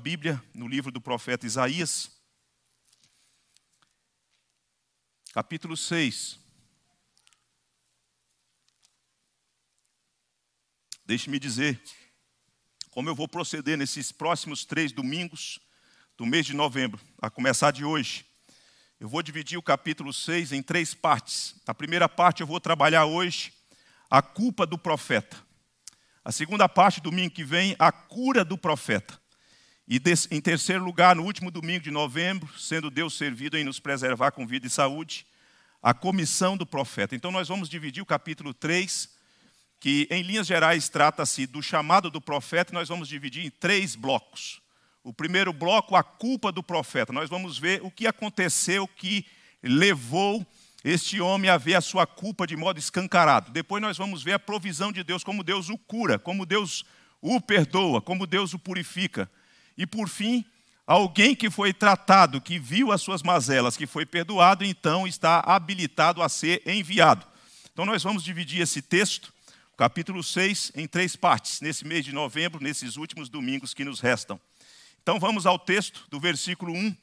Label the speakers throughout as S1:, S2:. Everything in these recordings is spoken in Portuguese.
S1: Bíblia, no livro do profeta Isaías, capítulo 6. Deixe-me dizer como eu vou proceder nesses próximos três domingos do mês de novembro, a começar de hoje. Eu vou dividir o capítulo 6 em três partes. A primeira parte eu vou trabalhar hoje a culpa do profeta. A segunda parte, domingo que vem, a cura do profeta. E em terceiro lugar, no último domingo de novembro, sendo Deus servido em nos preservar com vida e saúde, a comissão do profeta. Então nós vamos dividir o capítulo 3, que em linhas gerais trata-se do chamado do profeta, e nós vamos dividir em três blocos. O primeiro bloco, a culpa do profeta. Nós vamos ver o que aconteceu que levou este homem a ver a sua culpa de modo escancarado. Depois nós vamos ver a provisão de Deus, como Deus o cura, como Deus o perdoa, como Deus o purifica. E por fim, alguém que foi tratado, que viu as suas mazelas, que foi perdoado, então está habilitado a ser enviado. Então nós vamos dividir esse texto, capítulo 6, em três partes, nesse mês de novembro, nesses últimos domingos que nos restam. Então vamos ao texto do versículo 1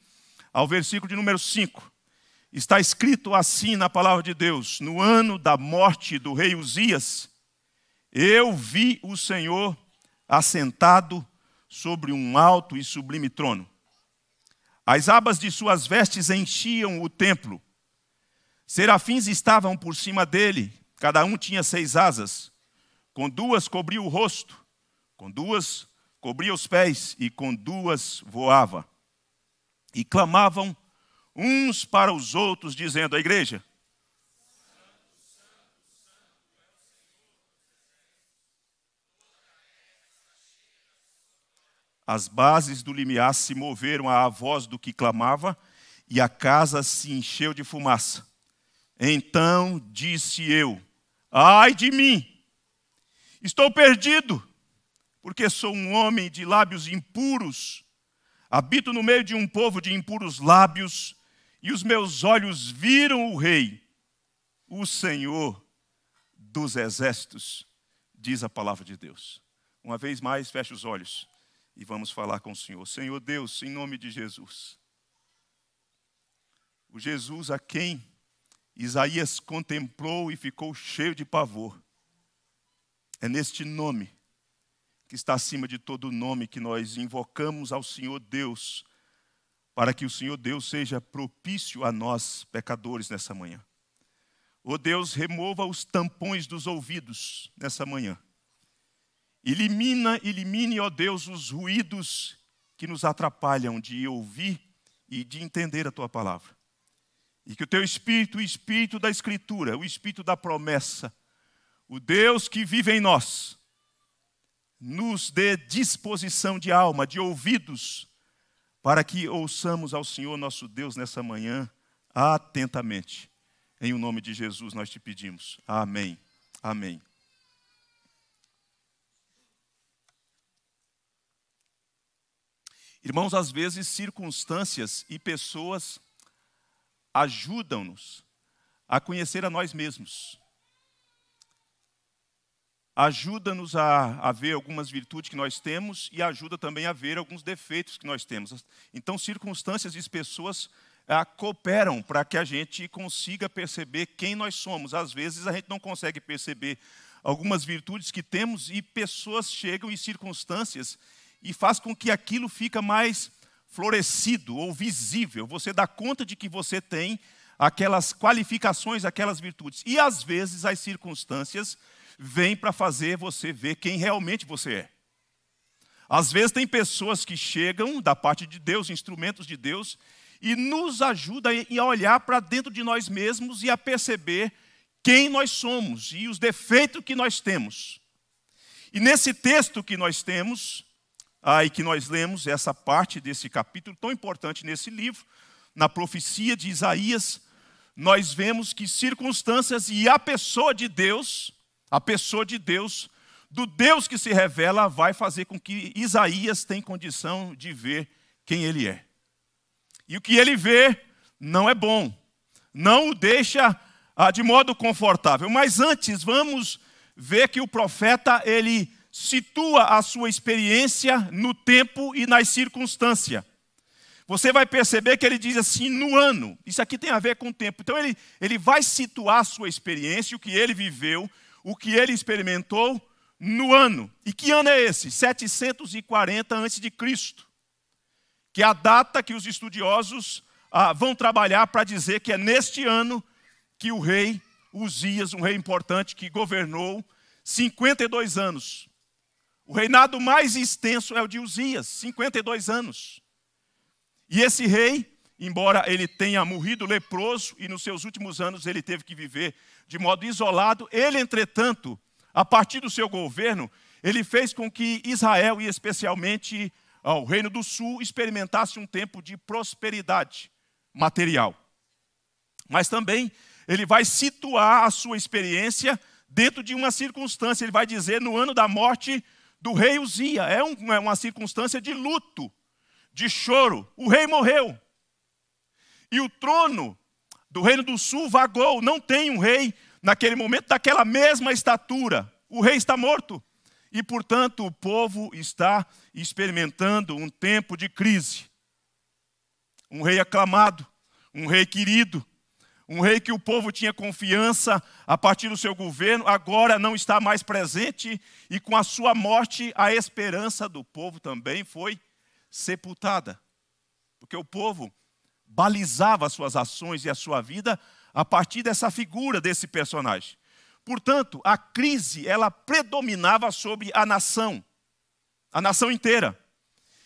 S1: ao versículo de número 5. Está escrito assim na palavra de Deus: No ano da morte do rei Uzias, eu vi o Senhor assentado sobre um alto e sublime trono. As abas de suas vestes enchiam o templo. Serafins estavam por cima dele, cada um tinha seis asas. Com duas cobria o rosto, com duas cobria os pés, e com duas voava. E clamavam uns para os outros, dizendo: A igreja, As bases do limiar se moveram à voz do que clamava, e a casa se encheu de fumaça. Então disse eu: Ai de mim! Estou perdido, porque sou um homem de lábios impuros. Habito no meio de um povo de impuros lábios, e os meus olhos viram o Rei, o Senhor dos exércitos, diz a palavra de Deus. Uma vez mais, feche os olhos e vamos falar com o Senhor. Senhor Deus, em nome de Jesus. O Jesus a quem Isaías contemplou e ficou cheio de pavor. É neste nome que está acima de todo nome que nós invocamos ao Senhor Deus, para que o Senhor Deus seja propício a nós, pecadores, nessa manhã. Ó oh Deus, remova os tampões dos ouvidos nessa manhã Elimina, elimine, ó Deus, os ruídos que nos atrapalham de ouvir e de entender a tua palavra. E que o teu espírito, o espírito da escritura, o espírito da promessa, o Deus que vive em nós, nos dê disposição de alma, de ouvidos, para que ouçamos ao Senhor nosso Deus nessa manhã atentamente. Em o nome de Jesus nós te pedimos. Amém. Amém. Irmãos, às vezes circunstâncias e pessoas ajudam-nos a conhecer a nós mesmos. Ajuda-nos a, a ver algumas virtudes que nós temos e ajuda também a ver alguns defeitos que nós temos. Então, circunstâncias e pessoas ah, cooperam para que a gente consiga perceber quem nós somos. Às vezes, a gente não consegue perceber algumas virtudes que temos e pessoas chegam em circunstâncias e faz com que aquilo fica mais florescido ou visível. Você dá conta de que você tem aquelas qualificações, aquelas virtudes. E às vezes as circunstâncias vêm para fazer você ver quem realmente você é. Às vezes tem pessoas que chegam da parte de Deus, instrumentos de Deus, e nos ajuda a olhar para dentro de nós mesmos e a perceber quem nós somos e os defeitos que nós temos. E nesse texto que nós temos, Aí ah, que nós lemos essa parte desse capítulo tão importante nesse livro, na profecia de Isaías, nós vemos que circunstâncias e a pessoa de Deus, a pessoa de Deus, do Deus que se revela, vai fazer com que Isaías tenha condição de ver quem ele é. E o que ele vê não é bom, não o deixa ah, de modo confortável. Mas antes, vamos ver que o profeta, ele situa a sua experiência no tempo e nas circunstâncias. Você vai perceber que ele diz assim, no ano. Isso aqui tem a ver com o tempo. Então ele, ele vai situar a sua experiência, o que ele viveu, o que ele experimentou no ano. E que ano é esse? 740 a.C., que é a data que os estudiosos ah, vão trabalhar para dizer que é neste ano que o rei Uzias, um rei importante que governou 52 anos, o reinado mais extenso é o de Uzias, 52 anos. E esse rei, embora ele tenha morrido leproso e nos seus últimos anos ele teve que viver de modo isolado, ele, entretanto, a partir do seu governo, ele fez com que Israel e especialmente o Reino do Sul experimentasse um tempo de prosperidade material. Mas também ele vai situar a sua experiência dentro de uma circunstância, ele vai dizer no ano da morte do rei Uzia. É, um, é uma circunstância de luto, de choro. O rei morreu. E o trono do reino do sul vagou. Não tem um rei naquele momento daquela mesma estatura. O rei está morto. E, portanto, o povo está experimentando um tempo de crise. Um rei aclamado, um rei querido, um rei que o povo tinha confiança a partir do seu governo, agora não está mais presente, e com a sua morte, a esperança do povo também foi sepultada. Porque o povo balizava as suas ações e a sua vida a partir dessa figura, desse personagem. Portanto, a crise, ela predominava sobre a nação, a nação inteira.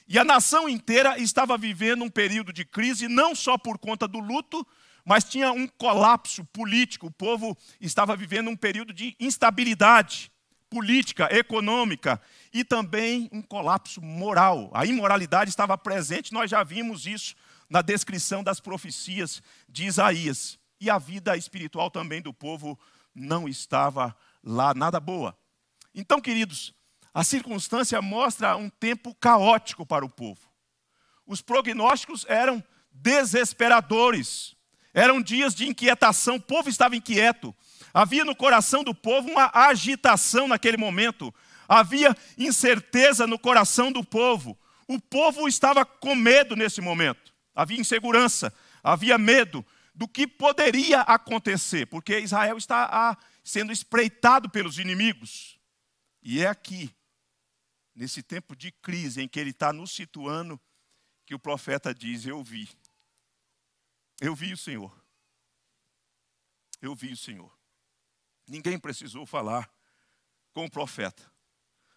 S1: E a nação inteira estava vivendo um período de crise, não só por conta do luto, mas tinha um colapso político. O povo estava vivendo um período de instabilidade política, econômica e também um colapso moral. A imoralidade estava presente, nós já vimos isso na descrição das profecias de Isaías. E a vida espiritual também do povo não estava lá nada boa. Então, queridos, a circunstância mostra um tempo caótico para o povo. Os prognósticos eram desesperadores. Eram dias de inquietação, o povo estava inquieto. Havia no coração do povo uma agitação naquele momento. Havia incerteza no coração do povo. O povo estava com medo nesse momento. Havia insegurança, havia medo do que poderia acontecer, porque Israel está ah, sendo espreitado pelos inimigos. E é aqui, nesse tempo de crise em que ele está nos situando, que o profeta diz: Eu vi eu vi o Senhor. Eu vi o Senhor. Ninguém precisou falar com o profeta.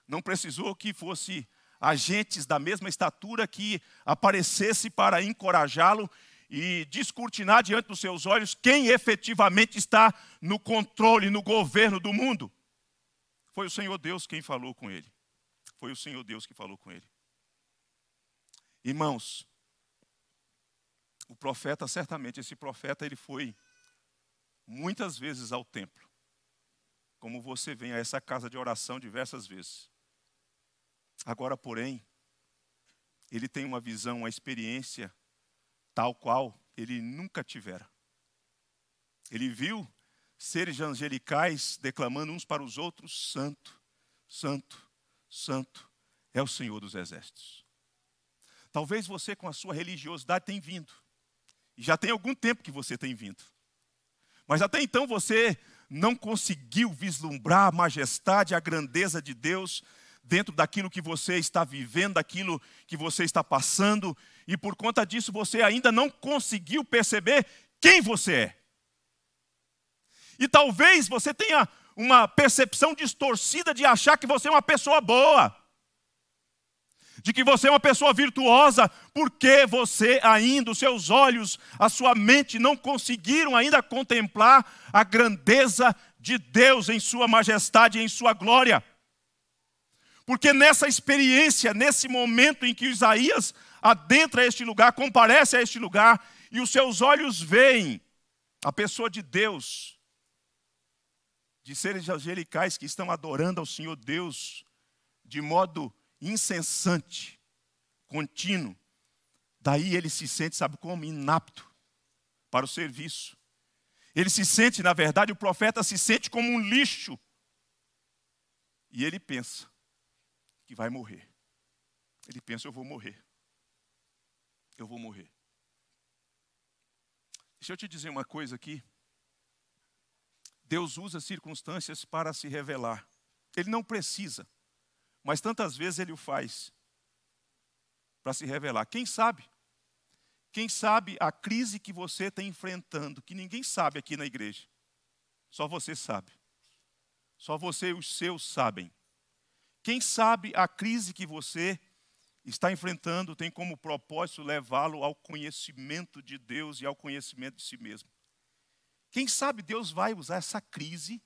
S1: Não precisou que fosse agentes da mesma estatura que aparecesse para encorajá-lo e descortinar diante dos seus olhos quem efetivamente está no controle, no governo do mundo. Foi o Senhor Deus quem falou com ele. Foi o Senhor Deus que falou com ele. Irmãos, o profeta, certamente, esse profeta, ele foi muitas vezes ao templo. Como você vem a essa casa de oração diversas vezes. Agora, porém, ele tem uma visão, uma experiência tal qual ele nunca tivera. Ele viu seres angelicais declamando uns para os outros: Santo, Santo, Santo é o Senhor dos Exércitos. Talvez você, com a sua religiosidade, tenha vindo já tem algum tempo que você tem vindo. Mas até então você não conseguiu vislumbrar a majestade, a grandeza de Deus dentro daquilo que você está vivendo, daquilo que você está passando, e por conta disso você ainda não conseguiu perceber quem você é. E talvez você tenha uma percepção distorcida de achar que você é uma pessoa boa de que você é uma pessoa virtuosa, porque você ainda, os seus olhos, a sua mente não conseguiram ainda contemplar a grandeza de Deus em sua majestade, em sua glória. Porque nessa experiência, nesse momento em que Isaías adentra este lugar, comparece a este lugar, e os seus olhos veem a pessoa de Deus, de seres angelicais que estão adorando ao Senhor Deus de modo incessante, contínuo. Daí ele se sente, sabe como? Inapto para o serviço. Ele se sente, na verdade, o profeta se sente como um lixo. E ele pensa que vai morrer. Ele pensa: eu vou morrer. Eu vou morrer. Deixa eu te dizer uma coisa aqui. Deus usa circunstâncias para se revelar. Ele não precisa mas tantas vezes ele o faz para se revelar. Quem sabe? Quem sabe a crise que você está enfrentando, que ninguém sabe aqui na igreja. Só você sabe. Só você e os seus sabem. Quem sabe a crise que você está enfrentando tem como propósito levá-lo ao conhecimento de Deus e ao conhecimento de si mesmo. Quem sabe Deus vai usar essa crise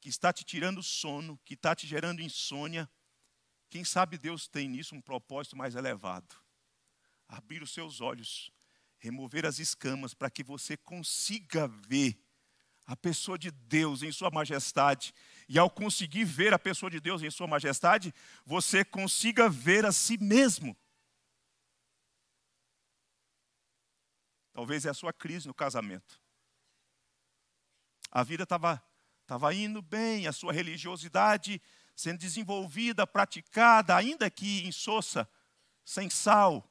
S1: que está te tirando sono, que está te gerando insônia, quem sabe Deus tem nisso um propósito mais elevado. Abrir os seus olhos, remover as escamas para que você consiga ver a pessoa de Deus em sua majestade. E ao conseguir ver a pessoa de Deus em sua majestade, você consiga ver a si mesmo. Talvez é a sua crise no casamento. A vida estava tava indo bem, a sua religiosidade sendo desenvolvida, praticada, ainda que insossa, sem sal,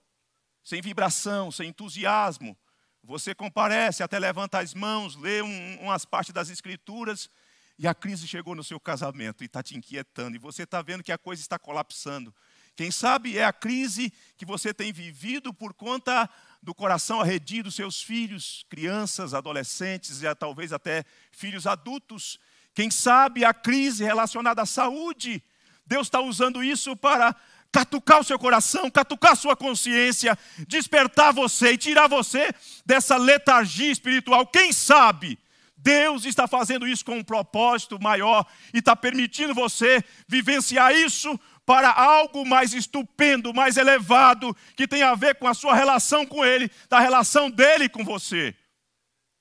S1: sem vibração, sem entusiasmo. Você comparece, até levanta as mãos, lê um, umas partes das Escrituras, e a crise chegou no seu casamento e está te inquietando, e você está vendo que a coisa está colapsando. Quem sabe é a crise que você tem vivido por conta do coração arredio dos seus filhos, crianças, adolescentes, e talvez até filhos adultos quem sabe a crise relacionada à saúde, Deus está usando isso para catucar o seu coração, catucar a sua consciência, despertar você e tirar você dessa letargia espiritual. Quem sabe? Deus está fazendo isso com um propósito maior e está permitindo você vivenciar isso para algo mais estupendo, mais elevado, que tem a ver com a sua relação com Ele, da relação dele com você.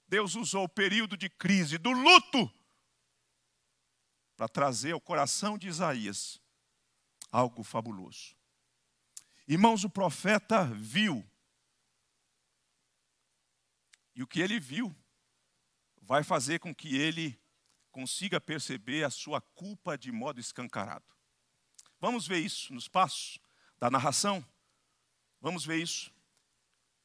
S1: Deus usou o período de crise, do luto, para trazer ao coração de Isaías algo fabuloso. Irmãos, o profeta viu. E o que ele viu vai fazer com que ele consiga perceber a sua culpa de modo escancarado. Vamos ver isso nos passos da narração? Vamos ver isso.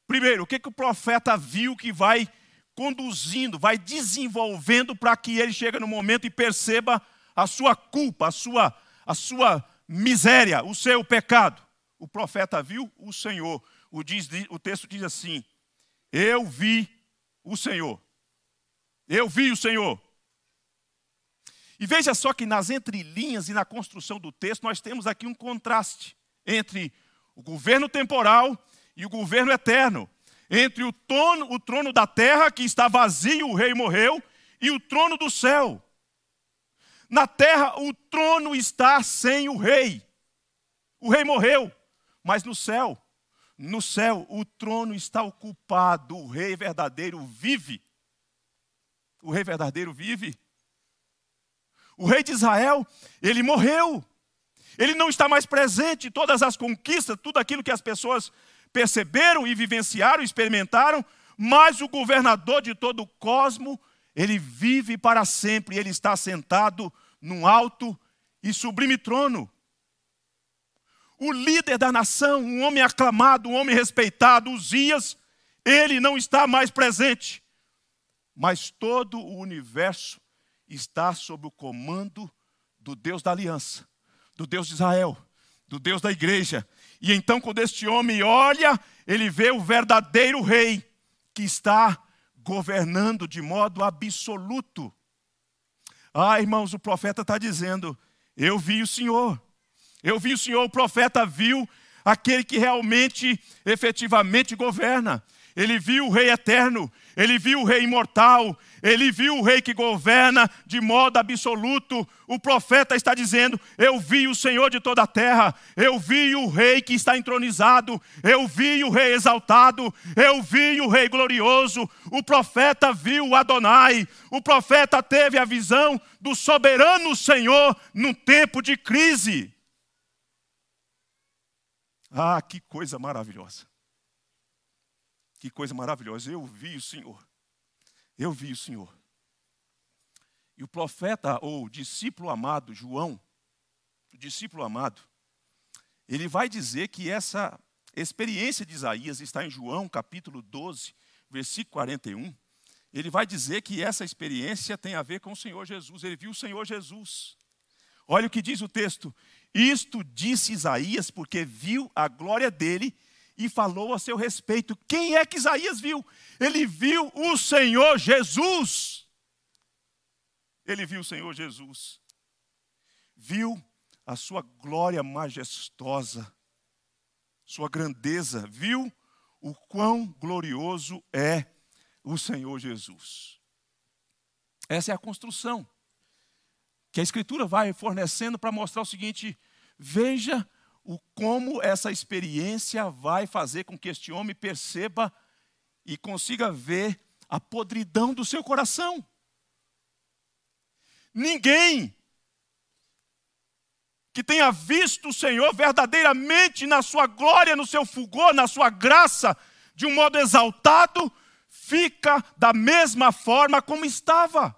S1: Primeiro, o que, que o profeta viu que vai conduzindo, vai desenvolvendo para que ele chegue no momento e perceba a sua culpa, a sua, a sua miséria, o seu pecado. O profeta viu o Senhor. O, diz, o texto diz assim: Eu vi o Senhor. Eu vi o Senhor. E veja só que nas entrelinhas e na construção do texto nós temos aqui um contraste entre o governo temporal e o governo eterno, entre o trono, o trono da terra que está vazio, o rei morreu, e o trono do céu, na terra o trono está sem o rei. O rei morreu, mas no céu, no céu o trono está ocupado. O rei verdadeiro vive. O rei verdadeiro vive. O rei de Israel, ele morreu. Ele não está mais presente. Todas as conquistas, tudo aquilo que as pessoas perceberam e vivenciaram, experimentaram, mas o governador de todo o cosmo ele vive para sempre, ele está sentado num alto e sublime trono. O líder da nação, um homem aclamado, um homem respeitado, Uzias, ele não está mais presente. Mas todo o universo está sob o comando do Deus da aliança, do Deus de Israel, do Deus da igreja. E então, quando este homem olha, ele vê o verdadeiro rei que está governando de modo absoluto. Ah, irmãos, o profeta está dizendo: Eu vi o Senhor. Eu vi o Senhor, o profeta viu aquele que realmente, efetivamente governa. Ele viu o Rei eterno, ele viu o Rei imortal, ele viu o Rei que governa de modo absoluto. O profeta está dizendo: Eu vi o Senhor de toda a terra, eu vi o Rei que está entronizado, eu vi o Rei exaltado, eu vi o Rei glorioso. O profeta viu Adonai, o profeta teve a visão do soberano Senhor num tempo de crise. Ah, que coisa maravilhosa! Que coisa maravilhosa. Eu vi o Senhor. Eu vi o Senhor. E o profeta ou discípulo amado, João, o discípulo amado, ele vai dizer que essa experiência de Isaías está em João, capítulo 12, versículo 41. Ele vai dizer que essa experiência tem a ver com o Senhor Jesus. Ele viu o Senhor Jesus. Olha o que diz o texto. Isto disse Isaías, porque viu a glória dele e falou a seu respeito. Quem é que Isaías viu? Ele viu o Senhor Jesus. Ele viu o Senhor Jesus. Viu a sua glória majestosa, sua grandeza, viu o quão glorioso é o Senhor Jesus. Essa é a construção que a Escritura vai fornecendo para mostrar o seguinte: veja o como essa experiência vai fazer com que este homem perceba e consiga ver a podridão do seu coração. Ninguém que tenha visto o Senhor verdadeiramente na sua glória, no seu fulgor, na sua graça, de um modo exaltado, fica da mesma forma como estava.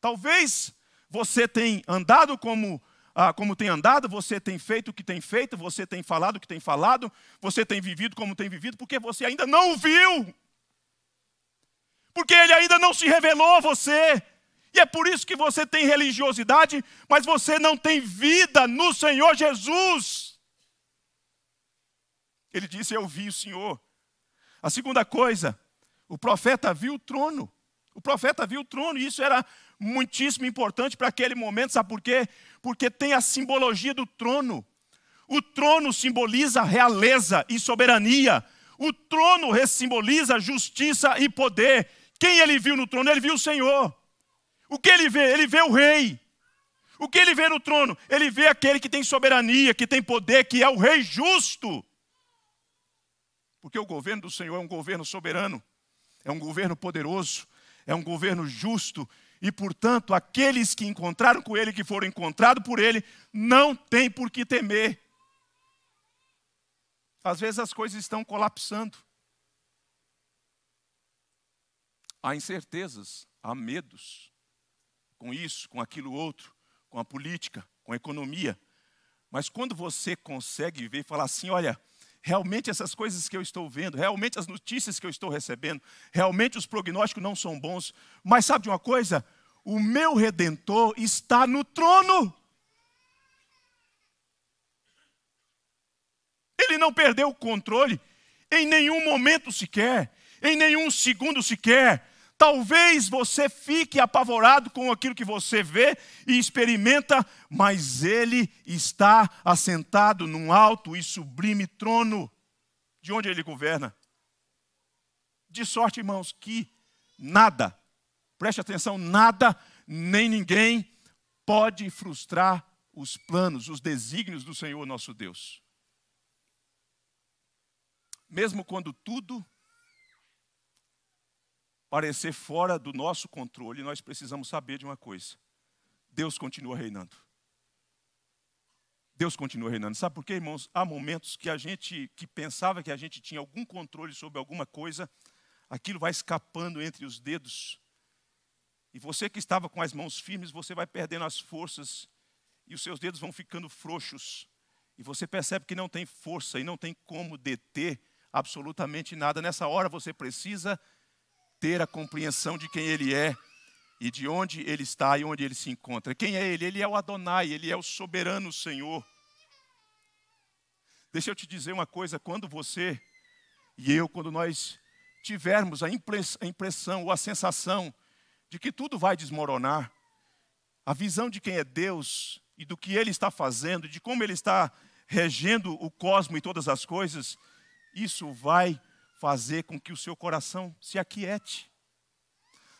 S1: Talvez você tenha andado como ah, como tem andado, você tem feito o que tem feito, você tem falado o que tem falado, você tem vivido como tem vivido, porque você ainda não o viu. Porque ele ainda não se revelou a você. E é por isso que você tem religiosidade, mas você não tem vida no Senhor Jesus. Ele disse: Eu vi o Senhor. A segunda coisa, o profeta viu o trono. O profeta viu o trono, e isso era muitíssimo importante para aquele momento, sabe por quê? porque tem a simbologia do trono. O trono simboliza realeza e soberania. O trono simboliza justiça e poder. Quem ele viu no trono? Ele viu o Senhor. O que ele vê? Ele vê o rei. O que ele vê no trono? Ele vê aquele que tem soberania, que tem poder, que é o rei justo. Porque o governo do Senhor é um governo soberano, é um governo poderoso, é um governo justo e, portanto, aqueles que encontraram com ele, que foram encontrados por ele, não têm por que temer. Às vezes as coisas estão colapsando. Há incertezas, há medos com isso, com aquilo outro, com a política, com a economia. Mas quando você consegue ver e falar assim: olha, realmente essas coisas que eu estou vendo, realmente as notícias que eu estou recebendo, realmente os prognósticos não são bons. Mas sabe de uma coisa? O meu redentor está no trono. Ele não perdeu o controle em nenhum momento sequer, em nenhum segundo sequer, Talvez você fique apavorado com aquilo que você vê e experimenta, mas ele está assentado num alto e sublime trono, de onde ele governa. De sorte, irmãos, que nada, preste atenção, nada nem ninguém pode frustrar os planos, os desígnios do Senhor nosso Deus. Mesmo quando tudo parecer fora do nosso controle, nós precisamos saber de uma coisa: Deus continua reinando. Deus continua reinando. Sabe por quê, irmãos? Há momentos que a gente que pensava que a gente tinha algum controle sobre alguma coisa, aquilo vai escapando entre os dedos. E você que estava com as mãos firmes, você vai perdendo as forças e os seus dedos vão ficando frouxos. E você percebe que não tem força e não tem como deter absolutamente nada. Nessa hora você precisa ter a compreensão de quem Ele é e de onde Ele está e onde Ele se encontra. Quem é Ele? Ele é o Adonai, Ele é o soberano Senhor. Deixa eu te dizer uma coisa: quando você e eu, quando nós tivermos a impressão ou a sensação de que tudo vai desmoronar, a visão de quem é Deus e do que Ele está fazendo, de como Ele está regendo o cosmo e todas as coisas, isso vai fazer com que o seu coração se aquiete.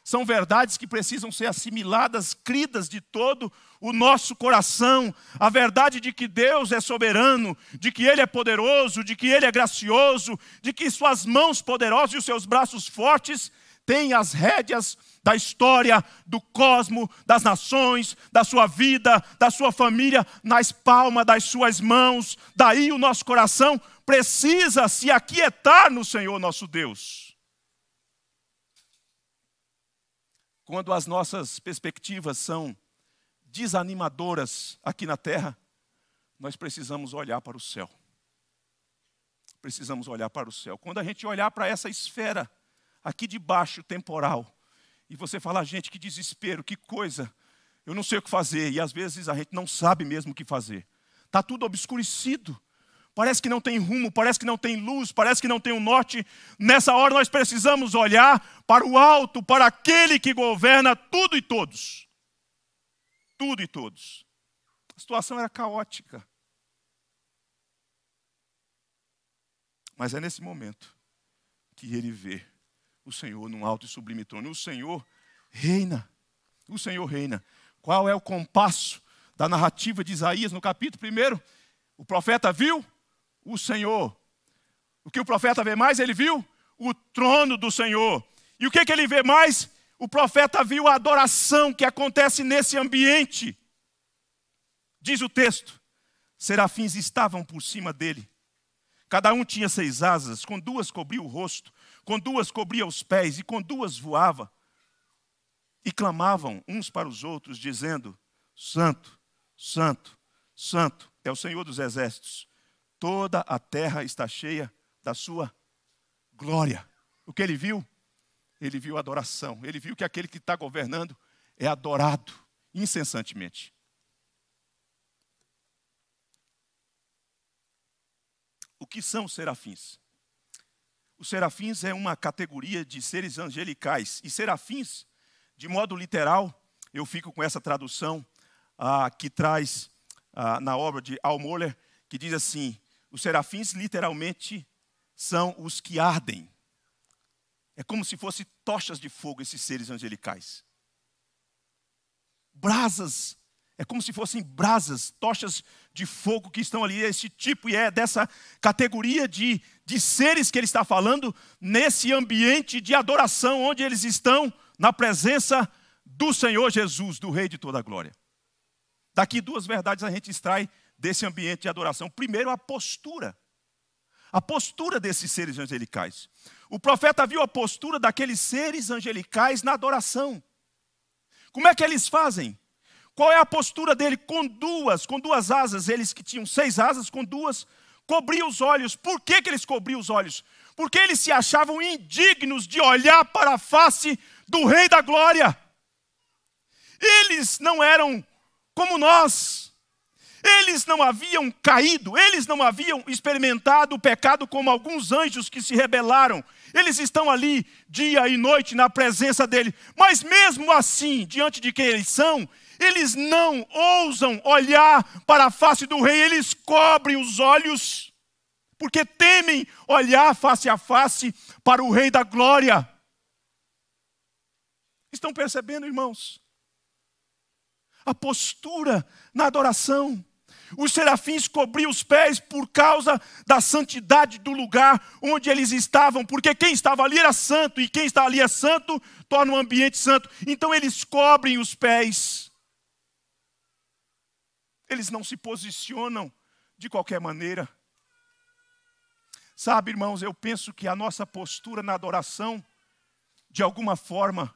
S1: São verdades que precisam ser assimiladas, cridas de todo o nosso coração. A verdade de que Deus é soberano, de que Ele é poderoso, de que Ele é gracioso, de que Suas mãos poderosas e os seus braços fortes tem as rédeas da história, do cosmo, das nações, da sua vida, da sua família, nas palmas das suas mãos. Daí o nosso coração precisa se aquietar no Senhor nosso Deus. Quando as nossas perspectivas são desanimadoras aqui na terra, nós precisamos olhar para o céu. Precisamos olhar para o céu. Quando a gente olhar para essa esfera, aqui debaixo, temporal. E você fala, gente, que desespero, que coisa. Eu não sei o que fazer. E às vezes a gente não sabe mesmo o que fazer. Está tudo obscurecido. Parece que não tem rumo, parece que não tem luz, parece que não tem um norte. Nessa hora nós precisamos olhar para o alto, para aquele que governa tudo e todos. Tudo e todos. A situação era caótica. Mas é nesse momento que ele vê o Senhor num alto e sublime trono. O Senhor reina. O Senhor reina. Qual é o compasso da narrativa de Isaías no capítulo 1? O profeta viu o Senhor. O que o profeta vê mais? Ele viu o trono do Senhor. E o que, que ele vê mais? O profeta viu a adoração que acontece nesse ambiente. Diz o texto: serafins estavam por cima dele. Cada um tinha seis asas, com duas cobriu o rosto, com duas cobria os pés e com duas voava. E clamavam uns para os outros, dizendo: Santo, Santo, Santo é o Senhor dos Exércitos, toda a terra está cheia da sua glória. O que ele viu? Ele viu adoração, ele viu que aquele que está governando é adorado incessantemente. O que são os serafins? Os serafins é uma categoria de seres angelicais. E serafins, de modo literal, eu fico com essa tradução ah, que traz ah, na obra de Al Mohler, que diz assim: os serafins literalmente são os que ardem. É como se fossem tochas de fogo esses seres angelicais. Brasas é como se fossem brasas, tochas de fogo que estão ali, esse tipo, e é dessa categoria de, de seres que ele está falando, nesse ambiente de adoração, onde eles estão na presença do Senhor Jesus, do Rei de toda a glória. Daqui duas verdades a gente extrai desse ambiente de adoração. Primeiro, a postura. A postura desses seres angelicais. O profeta viu a postura daqueles seres angelicais na adoração. Como é que eles fazem? Qual é a postura dele? Com duas, com duas asas, eles que tinham seis asas, com duas, cobriam os olhos. Por que, que eles cobriam os olhos? Porque eles se achavam indignos de olhar para a face do Rei da Glória. Eles não eram como nós. Eles não haviam caído, eles não haviam experimentado o pecado como alguns anjos que se rebelaram. Eles estão ali dia e noite na presença dele, mas mesmo assim, diante de quem eles são, eles não ousam olhar para a face do rei, eles cobrem os olhos, porque temem olhar face a face para o rei da glória. Estão percebendo, irmãos? A postura na adoração. Os serafins cobriam os pés por causa da santidade do lugar onde eles estavam, porque quem estava ali era santo, e quem está ali é santo, torna o ambiente santo. Então eles cobrem os pés. Eles não se posicionam de qualquer maneira. Sabe, irmãos, eu penso que a nossa postura na adoração, de alguma forma,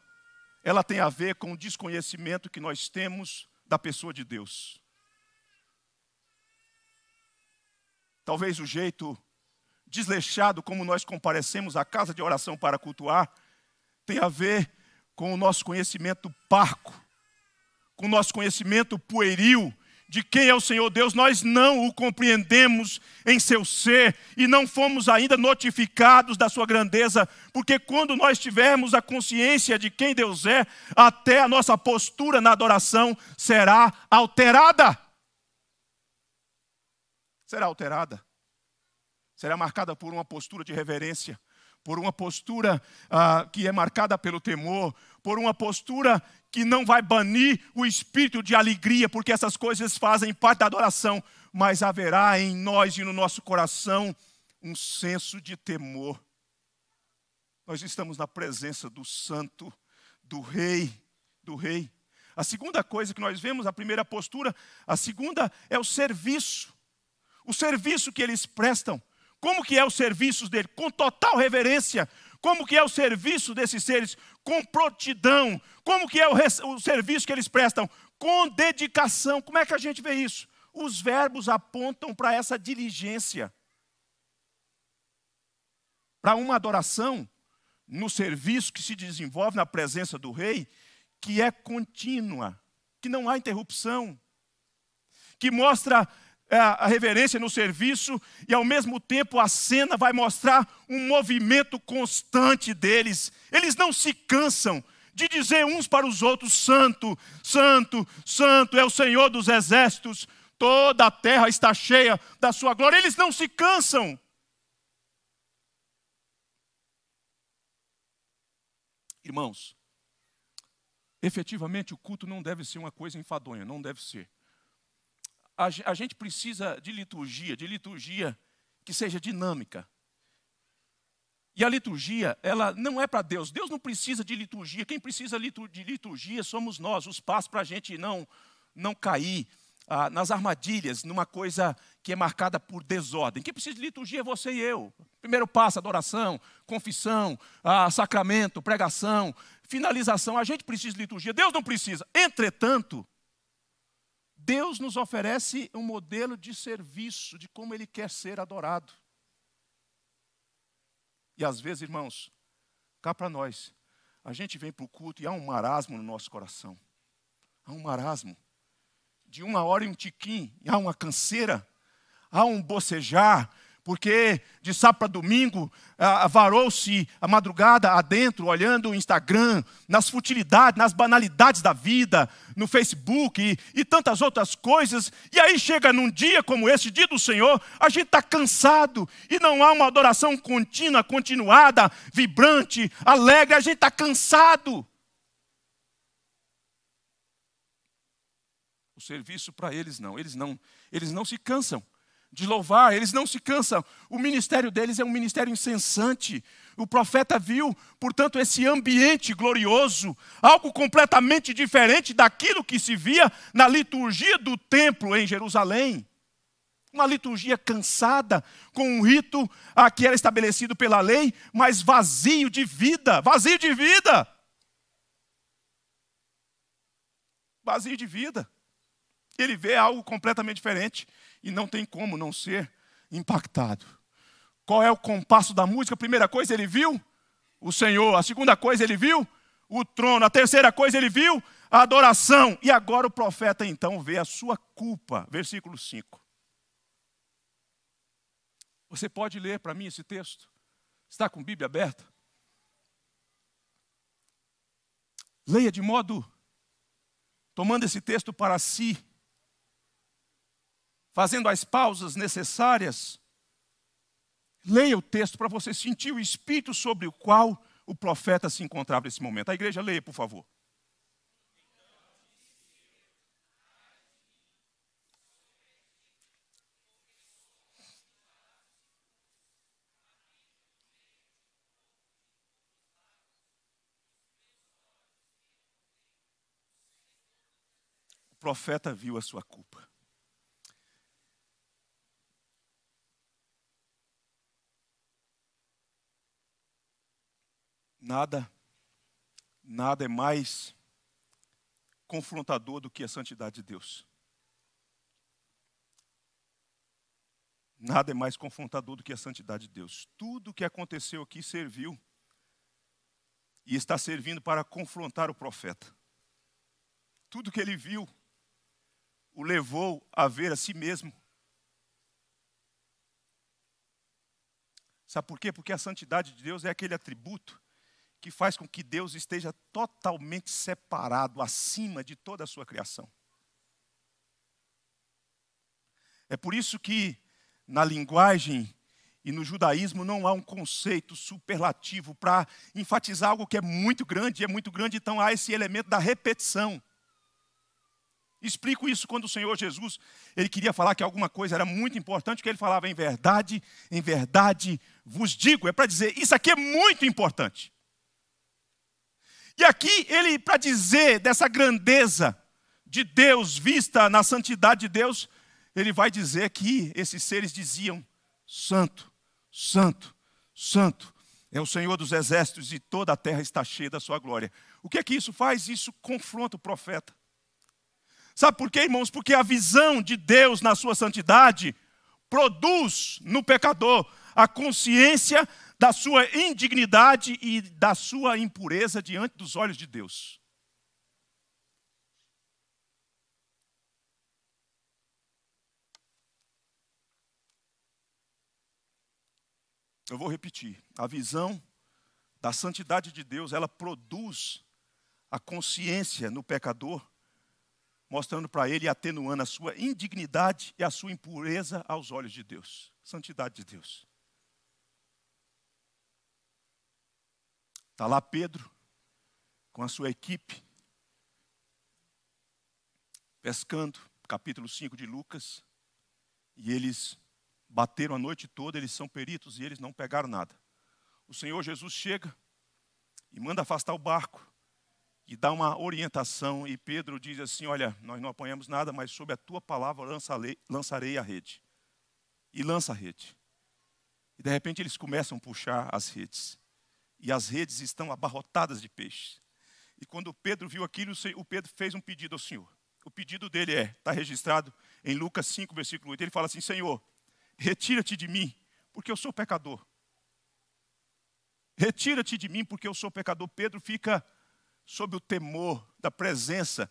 S1: ela tem a ver com o desconhecimento que nós temos da pessoa de Deus. Talvez o jeito desleixado como nós comparecemos à casa de oração para cultuar tenha a ver com o nosso conhecimento parco, com o nosso conhecimento pueril de quem é o Senhor Deus, nós não o compreendemos em seu ser e não fomos ainda notificados da sua grandeza, porque quando nós tivermos a consciência de quem Deus é, até a nossa postura na adoração será alterada. Será alterada. Será marcada por uma postura de reverência, por uma postura ah, que é marcada pelo temor, por uma postura que não vai banir o espírito de alegria, porque essas coisas fazem parte da adoração, mas haverá em nós e no nosso coração um senso de temor. Nós estamos na presença do Santo, do Rei, do Rei. A segunda coisa que nós vemos, a primeira postura, a segunda é o serviço. O serviço que eles prestam. Como que é o serviço dele? Com total reverência, como que é o serviço desses seres com prontidão, como que é o, o serviço que eles prestam com dedicação. Como é que a gente vê isso? Os verbos apontam para essa diligência. Para uma adoração no serviço que se desenvolve na presença do rei, que é contínua, que não há interrupção, que mostra é a reverência no serviço, e ao mesmo tempo a cena vai mostrar um movimento constante deles. Eles não se cansam de dizer uns para os outros: Santo, Santo, Santo é o Senhor dos exércitos, toda a terra está cheia da sua glória. Eles não se cansam. Irmãos, efetivamente o culto não deve ser uma coisa enfadonha, não deve ser a, gente precisa de liturgia, de liturgia que seja dinâmica. E a liturgia, ela não é para Deus. Deus não precisa de liturgia. Quem precisa de liturgia somos nós, os passos para a gente não, não cair ah, nas armadilhas, numa coisa que é marcada por desordem. Quem precisa de liturgia é você e eu. Primeiro passo, adoração, confissão, ah, sacramento, pregação, finalização. A gente precisa de liturgia, Deus não precisa. Entretanto, Deus nos oferece um modelo de serviço, de como Ele quer ser adorado. E às vezes, irmãos, cá para nós, a gente vem para o culto e há um marasmo no nosso coração. Há um marasmo. De uma hora e um tiquim, há uma canseira, há um bocejar, porque de sábado para domingo varou-se a madrugada adentro, olhando o Instagram, nas futilidades, nas banalidades da vida, no Facebook e, e tantas outras coisas. E aí chega num dia como esse, dia do Senhor, a gente está cansado e não há uma adoração contínua, continuada, vibrante, alegre, a gente está cansado. O serviço para eles não, eles não, eles não se cansam de louvar, eles não se cansam. O ministério deles é um ministério incessante. O profeta viu, portanto, esse ambiente glorioso, algo completamente diferente daquilo que se via na liturgia do templo em Jerusalém. Uma liturgia cansada, com um rito a ah, que era estabelecido pela lei, mas vazio de vida vazio de vida. Vazio de vida. Ele vê algo completamente diferente e não tem como não ser impactado. Qual é o compasso da música? A primeira coisa, ele viu o Senhor. A segunda coisa, ele viu o trono. A terceira coisa, ele viu a adoração. E agora o profeta então vê a sua culpa. Versículo 5. Você pode ler para mim esse texto? Está com a Bíblia aberta? Leia de modo tomando esse texto para si fazendo as pausas necessárias, leia o texto para você sentir o espírito sobre o qual o profeta se encontrava nesse momento. A igreja, leia, por favor. O profeta viu a sua culpa. Nada, nada é mais confrontador do que a santidade de Deus. Nada é mais confrontador do que a santidade de Deus. Tudo o que aconteceu aqui serviu e está servindo para confrontar o profeta. Tudo que ele viu o levou a ver a si mesmo. Sabe por quê? Porque a santidade de Deus é aquele atributo que faz com que Deus esteja totalmente separado acima de toda a sua criação. É por isso que na linguagem e no judaísmo não há um conceito superlativo para enfatizar algo que é muito grande, é muito grande, então há esse elemento da repetição. Explico isso quando o Senhor Jesus, ele queria falar que alguma coisa era muito importante, que ele falava em verdade, em verdade vos digo, é para dizer, isso aqui é muito importante. E aqui ele, para dizer dessa grandeza de Deus vista na santidade de Deus, ele vai dizer que esses seres diziam: Santo, Santo, Santo é o Senhor dos exércitos e toda a terra está cheia da sua glória. O que é que isso faz? Isso confronta o profeta. Sabe por quê, irmãos? Porque a visão de Deus na sua santidade produz no pecador a consciência da sua indignidade e da sua impureza diante dos olhos de Deus. Eu vou repetir. A visão da santidade de Deus, ela produz a consciência no pecador, mostrando para ele e atenuando a sua indignidade e a sua impureza aos olhos de Deus. Santidade de Deus. Está lá Pedro, com a sua equipe, pescando, capítulo 5 de Lucas, e eles bateram a noite toda, eles são peritos e eles não pegaram nada. O Senhor Jesus chega e manda afastar o barco e dá uma orientação, e Pedro diz assim: Olha, nós não apanhamos nada, mas sob a tua palavra lançarei a rede. E lança a rede. E de repente eles começam a puxar as redes e as redes estão abarrotadas de peixes. E quando Pedro viu aquilo, o Pedro fez um pedido ao Senhor. O pedido dele é, está registrado em Lucas 5, versículo 8. Ele fala assim: Senhor, retira-te de mim, porque eu sou pecador. Retira-te de mim, porque eu sou pecador. Pedro fica sob o temor da presença,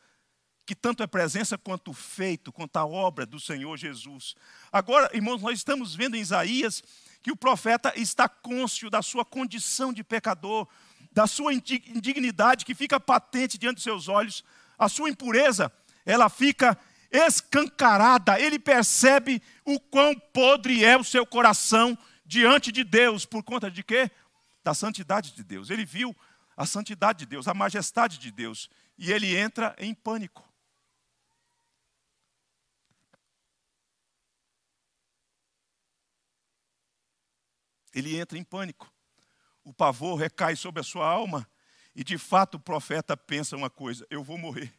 S1: que tanto é presença quanto feito, quanto a obra do Senhor Jesus. Agora, irmãos, nós estamos vendo em Isaías que o profeta está cônscio da sua condição de pecador, da sua indignidade que fica patente diante dos seus olhos, a sua impureza, ela fica escancarada, ele percebe o quão podre é o seu coração diante de Deus, por conta de quê? Da santidade de Deus. Ele viu a santidade de Deus, a majestade de Deus, e ele entra em pânico. Ele entra em pânico. O pavor recai sobre a sua alma e de fato o profeta pensa uma coisa: eu vou morrer.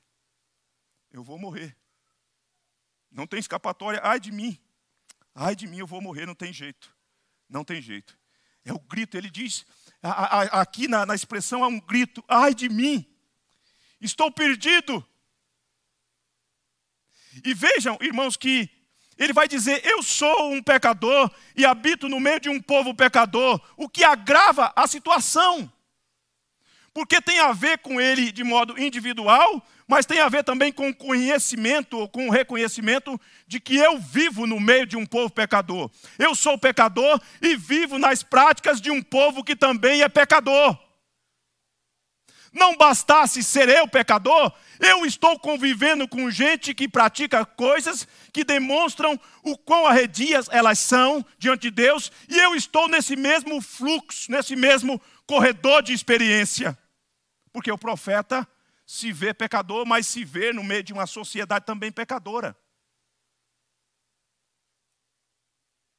S1: Eu vou morrer. Não tem escapatória, ai de mim. Ai de mim, eu vou morrer, não tem jeito. Não tem jeito. É o grito, ele diz, a, a, aqui na, na expressão há um grito: ai de mim, estou perdido. E vejam, irmãos, que ele vai dizer: Eu sou um pecador e habito no meio de um povo pecador, o que agrava a situação. Porque tem a ver com ele de modo individual, mas tem a ver também com o conhecimento, com o reconhecimento de que eu vivo no meio de um povo pecador. Eu sou pecador e vivo nas práticas de um povo que também é pecador. Não bastasse ser eu pecador, eu estou convivendo com gente que pratica coisas que demonstram o quão arredias elas são diante de Deus, e eu estou nesse mesmo fluxo, nesse mesmo corredor de experiência. Porque o profeta se vê pecador, mas se vê no meio de uma sociedade também pecadora.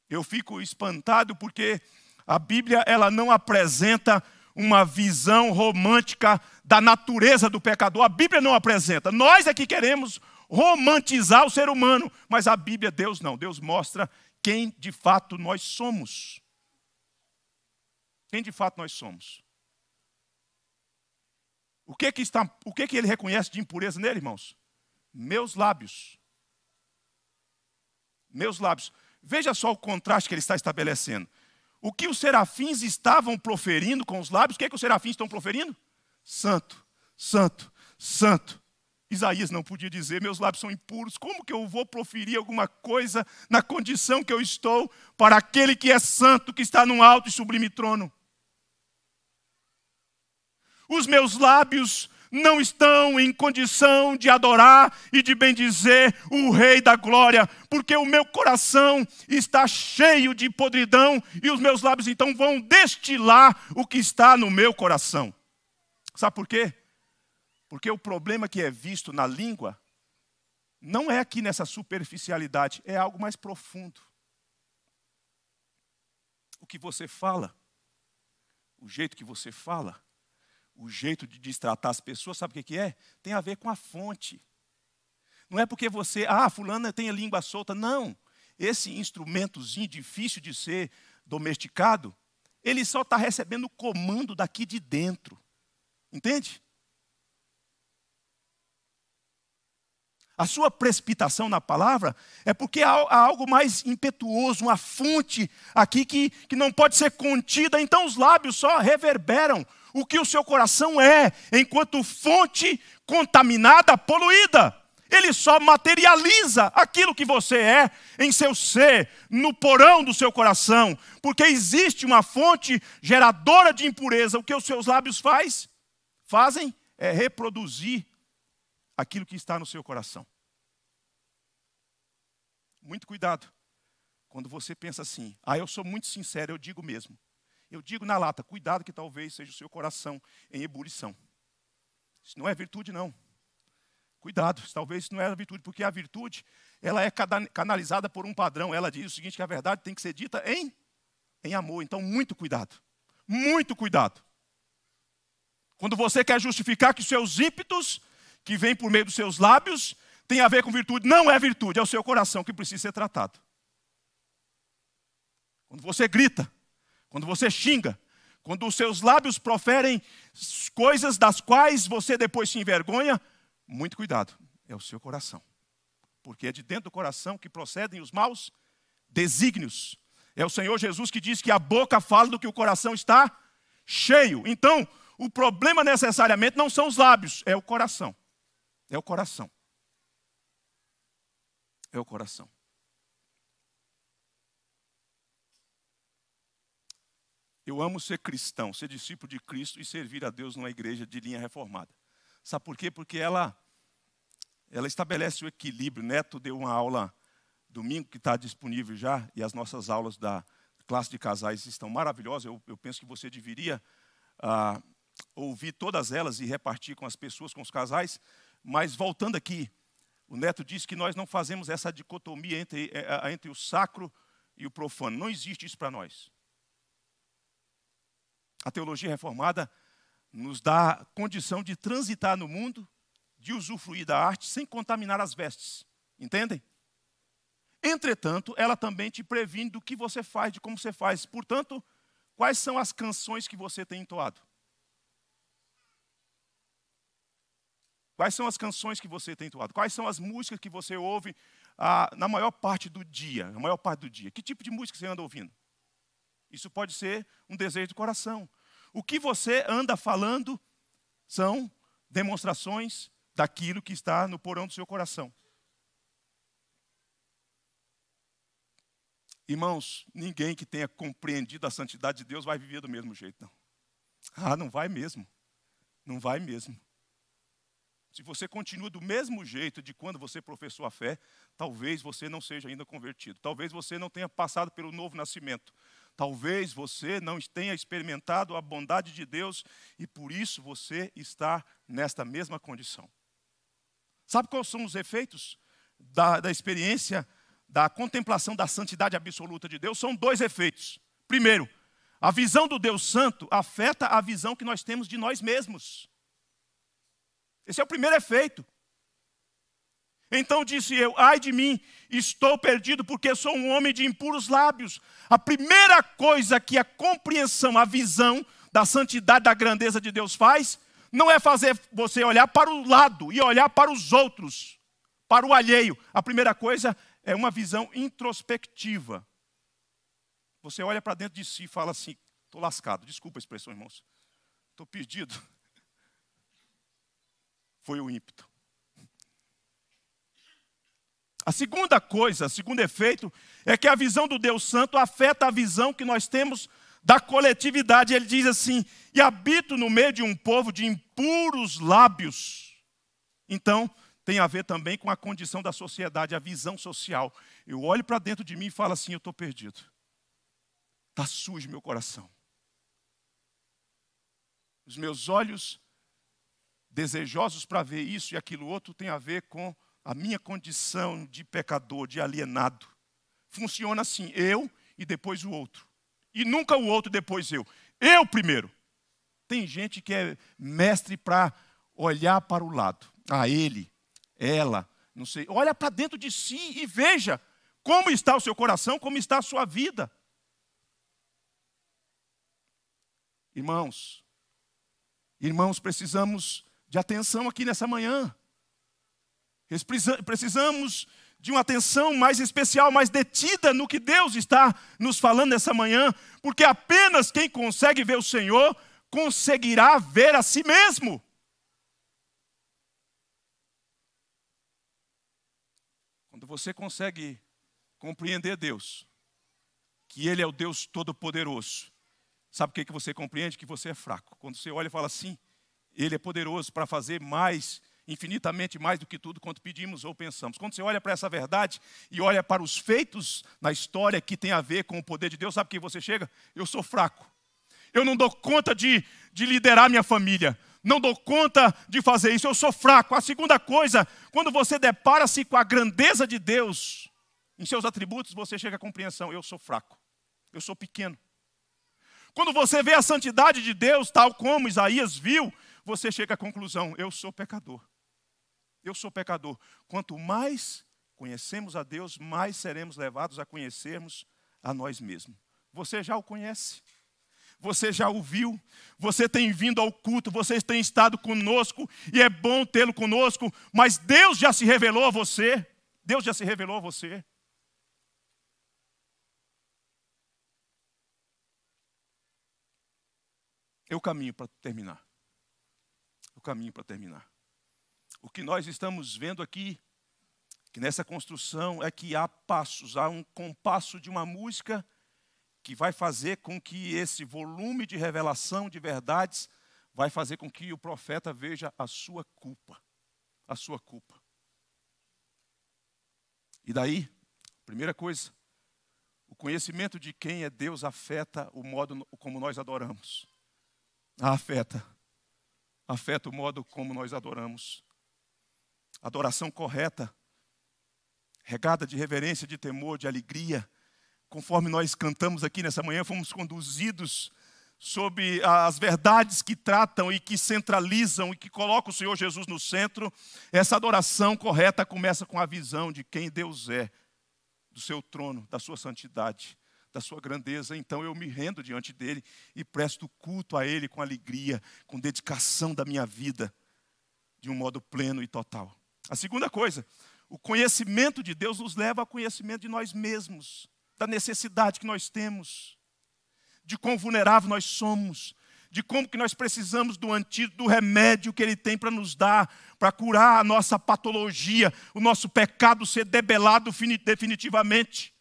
S1: Eu fico espantado porque a Bíblia ela não apresenta uma visão romântica da natureza do pecador. A Bíblia não apresenta. Nós é que queremos romantizar o ser humano, mas a Bíblia, Deus não. Deus mostra quem de fato nós somos. Quem de fato nós somos. O que que, está, o que, que ele reconhece de impureza nele, irmãos? Meus lábios. Meus lábios. Veja só o contraste que ele está estabelecendo. O que os serafins estavam proferindo com os lábios, o que, é que os serafins estão proferindo? Santo, santo, santo. Isaías não podia dizer: meus lábios são impuros, como que eu vou proferir alguma coisa na condição que eu estou para aquele que é santo, que está num alto e sublime trono? Os meus lábios não estão em condição de adorar e de bendizer o Rei da Glória, porque o meu coração está cheio de podridão e os meus lábios então vão destilar o que está no meu coração. Sabe por quê? Porque o problema que é visto na língua não é aqui nessa superficialidade, é algo mais profundo. O que você fala, o jeito que você fala, o jeito de destratar as pessoas, sabe o que é? Tem a ver com a fonte. Não é porque você, ah, fulana tem a língua solta. Não. Esse instrumentozinho difícil de ser domesticado, ele só está recebendo o comando daqui de dentro. Entende? A sua precipitação na palavra é porque há, algo mais impetuoso, uma fonte aqui que, que não pode ser contida, então os lábios só reverberam o que o seu coração é, enquanto fonte contaminada, poluída. Ele só materializa aquilo que você é em seu ser, no porão do seu coração, porque existe uma fonte geradora de impureza. O que os seus lábios faz? fazem é reproduzir aquilo que está no seu coração. Muito cuidado quando você pensa assim: "Ah, eu sou muito sincero, eu digo mesmo". Eu digo na lata, cuidado que talvez seja o seu coração em ebulição. Isso não é virtude, não. Cuidado, talvez isso não é a virtude, porque a virtude ela é canalizada por um padrão. Ela diz o seguinte, que a verdade tem que ser dita em, em amor. Então, muito cuidado. Muito cuidado. Quando você quer justificar que os seus ímpetos, que vêm por meio dos seus lábios, tem a ver com virtude, não é virtude, é o seu coração que precisa ser tratado. Quando você grita, quando você xinga, quando os seus lábios proferem coisas das quais você depois se envergonha, muito cuidado, é o seu coração. Porque é de dentro do coração que procedem os maus desígnios. É o Senhor Jesus que diz que a boca fala do que o coração está cheio. Então, o problema necessariamente não são os lábios, é o coração. É o coração. É o coração. Eu amo ser cristão, ser discípulo de Cristo e servir a Deus numa igreja de linha reformada. Sabe por quê? Porque ela, ela estabelece o equilíbrio. Neto deu uma aula domingo que está disponível já, e as nossas aulas da classe de casais estão maravilhosas. Eu, eu penso que você deveria ah, ouvir todas elas e repartir com as pessoas, com os casais. Mas voltando aqui, o Neto disse que nós não fazemos essa dicotomia entre, eh, entre o sacro e o profano. Não existe isso para nós. A teologia reformada nos dá condição de transitar no mundo, de usufruir da arte sem contaminar as vestes. Entendem? Entretanto, ela também te previne do que você faz, de como você faz. Portanto, quais são as canções que você tem entoado? Quais são as canções que você tem entoado? Quais são as músicas que você ouve ah, na maior parte do dia? Na maior parte do dia. Que tipo de música você anda ouvindo? Isso pode ser um desejo do coração. O que você anda falando são demonstrações daquilo que está no porão do seu coração. Irmãos, ninguém que tenha compreendido a santidade de Deus vai viver do mesmo jeito, não. Ah, não vai mesmo. Não vai mesmo. Se você continua do mesmo jeito de quando você professou a fé, talvez você não seja ainda convertido. Talvez você não tenha passado pelo novo nascimento. Talvez você não tenha experimentado a bondade de Deus e por isso você está nesta mesma condição. Sabe quais são os efeitos da, da experiência, da contemplação da santidade absoluta de Deus? São dois efeitos. Primeiro, a visão do Deus Santo afeta a visão que nós temos de nós mesmos. Esse é o primeiro efeito. Então disse eu: Ai de mim, estou perdido porque sou um homem de impuros lábios. A primeira coisa que a compreensão, a visão da santidade, da grandeza de Deus faz, não é fazer você olhar para o lado e olhar para os outros, para o alheio. A primeira coisa é uma visão introspectiva. Você olha para dentro de si e fala assim: estou lascado, desculpa a expressão, irmãos, estou perdido. Foi o ímpeto. A segunda coisa, segundo efeito, é que a visão do Deus Santo afeta a visão que nós temos da coletividade. Ele diz assim: E habito no meio de um povo de impuros lábios. Então, tem a ver também com a condição da sociedade, a visão social. Eu olho para dentro de mim e falo assim: Eu estou perdido. Está sujo meu coração. Os meus olhos desejosos para ver isso e aquilo outro tem a ver com a minha condição de pecador, de alienado, funciona assim: eu e depois o outro. E nunca o outro depois eu. Eu primeiro. Tem gente que é mestre para olhar para o lado, a ah, ele, ela, não sei. Olha para dentro de si e veja como está o seu coração, como está a sua vida. Irmãos, irmãos, precisamos de atenção aqui nessa manhã. Precisamos de uma atenção mais especial, mais detida no que Deus está nos falando nessa manhã, porque apenas quem consegue ver o Senhor conseguirá ver a si mesmo. Quando você consegue compreender Deus, que Ele é o Deus Todo-Poderoso, sabe o que, que você compreende? Que você é fraco. Quando você olha e fala assim, Ele é poderoso para fazer mais infinitamente mais do que tudo quanto pedimos ou pensamos. Quando você olha para essa verdade e olha para os feitos na história que tem a ver com o poder de Deus, sabe que você chega? Eu sou fraco. Eu não dou conta de, de liderar minha família. Não dou conta de fazer isso. Eu sou fraco. A segunda coisa, quando você depara-se com a grandeza de Deus em seus atributos, você chega à compreensão: eu sou fraco. Eu sou pequeno. Quando você vê a santidade de Deus, tal como Isaías viu, você chega à conclusão: eu sou pecador eu sou pecador. Quanto mais conhecemos a Deus, mais seremos levados a conhecermos a nós mesmos. Você já o conhece. Você já o viu, você tem vindo ao culto, você tem estado conosco, e é bom tê-lo conosco, mas Deus já se revelou a você. Deus já se revelou a você. Eu caminho para terminar. Eu caminho para terminar. O que nós estamos vendo aqui, que nessa construção é que há passos, há um compasso de uma música que vai fazer com que esse volume de revelação de verdades vai fazer com que o profeta veja a sua culpa, a sua culpa. E daí, primeira coisa, o conhecimento de quem é Deus afeta o modo como nós adoramos. Afeta. Afeta o modo como nós adoramos adoração correta, regada de reverência, de temor, de alegria. Conforme nós cantamos aqui nessa manhã, fomos conduzidos sobre as verdades que tratam e que centralizam e que colocam o Senhor Jesus no centro, essa adoração correta começa com a visão de quem Deus é, do seu trono, da sua santidade, da sua grandeza. Então eu me rendo diante dele e presto culto a ele com alegria, com dedicação da minha vida, de um modo pleno e total. A segunda coisa, o conhecimento de Deus nos leva ao conhecimento de nós mesmos, da necessidade que nós temos, de quão vulnerável nós somos, de como que nós precisamos do antídoto, do remédio que Ele tem para nos dar, para curar a nossa patologia, o nosso pecado ser debelado definitivamente.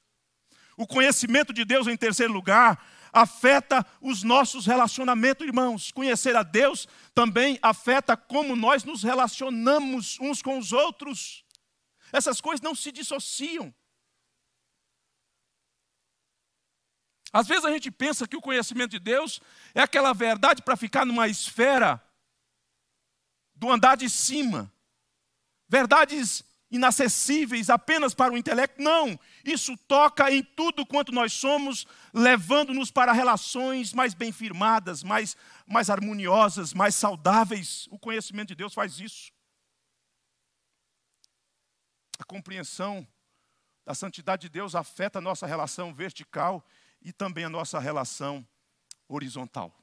S1: O conhecimento de Deus, em terceiro lugar, afeta os nossos relacionamentos, irmãos. Conhecer a Deus também afeta como nós nos relacionamos uns com os outros. Essas coisas não se dissociam. Às vezes a gente pensa que o conhecimento de Deus é aquela verdade para ficar numa esfera do andar de cima. Verdades inacessíveis apenas para o intelecto. Não, isso toca em tudo quanto nós somos, levando-nos para relações mais bem firmadas, mais, mais harmoniosas, mais saudáveis. O conhecimento de Deus faz isso. A compreensão da santidade de Deus afeta a nossa relação vertical e também a nossa relação horizontal.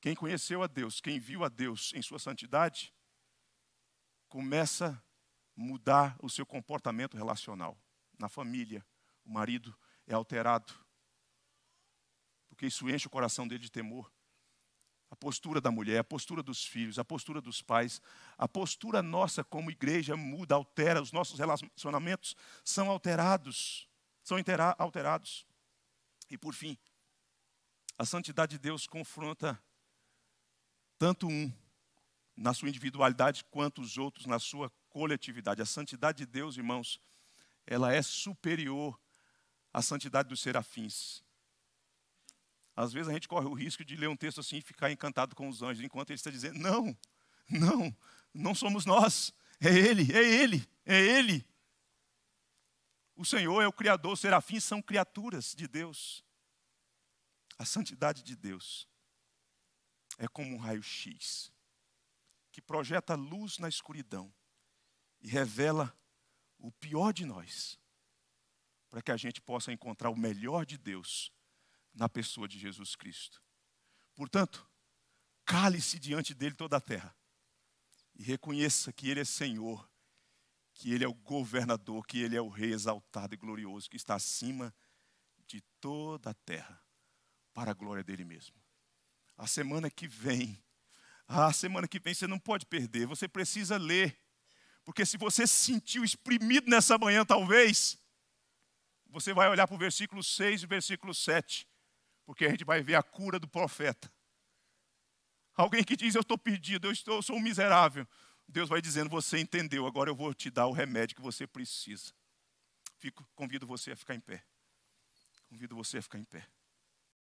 S1: Quem conheceu a Deus, quem viu a Deus em sua santidade, começa a mudar o seu comportamento relacional. Na família, o marido é alterado, porque isso enche o coração dele de temor. A postura da mulher, a postura dos filhos, a postura dos pais, a postura nossa como igreja muda, altera, os nossos relacionamentos são alterados, são alterados. E por fim, a santidade de Deus confronta tanto um na sua individualidade quanto os outros na sua coletividade. A santidade de Deus, irmãos, ela é superior à santidade dos serafins. Às vezes a gente corre o risco de ler um texto assim e ficar encantado com os anjos, enquanto ele está dizendo: não, não, não somos nós, é Ele, é Ele, é Ele. O Senhor é o Criador, os serafins são criaturas de Deus. A santidade de Deus é como um raio-x que projeta luz na escuridão e revela o pior de nós, para que a gente possa encontrar o melhor de Deus na pessoa de Jesus Cristo. Portanto, cale-se diante dele toda a terra e reconheça que ele é Senhor, que ele é o governador, que ele é o rei exaltado e glorioso que está acima de toda a terra para a glória dele mesmo. A semana que vem ah, semana que vem você não pode perder, você precisa ler. Porque se você se sentiu exprimido nessa manhã, talvez, você vai olhar para o versículo 6 e versículo 7, porque a gente vai ver a cura do profeta. Alguém que diz, eu estou perdido, eu, estou, eu sou um miserável. Deus vai dizendo, você entendeu, agora eu vou te dar o remédio que você precisa. Fico, convido você a ficar em pé. Convido você a ficar em pé.